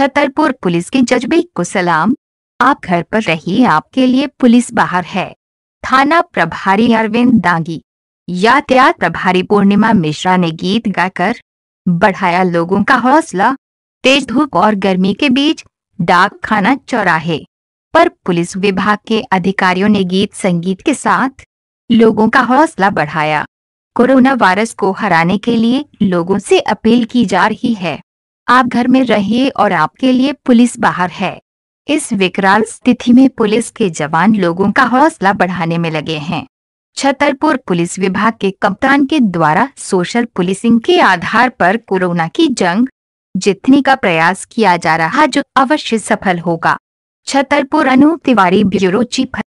Chhatarpur police के जज्बे को सलाम आप घर पर रहिए आपके लिए पुलिस बाहर है थाना प्रभारी अरविंद दांगी यातायात प्रभारी पूर्णिमा मिश्रा ने गीत गाकर बढ़ाया लोगों का हौसला तेज धूप और गर्मी के बीच डाक खाना चौराहे पर पुलिस विभाग के अधिकारियों ने गीत संगीत के साथ लोगों का हौसला बढ़ाया कोरोना वायरस को हराने के लिए लोगों से अपील की जा रही है आप घर में रहिए और आपके लिए पुलिस बाहर है इस विकराल स्थिति में पुलिस के जवान लोगों का हौसला बढ़ाने में लगे हैं छतरपुर पुलिस विभाग के कप्तान के द्वारा सोशल पुलिसिंग के आधार पर कोरोना की जंग जितने का प्रयास किया जा रहा है जो अवश्य सफल होगा छतरपुर अनु तिवारी ब्यूरो चीफ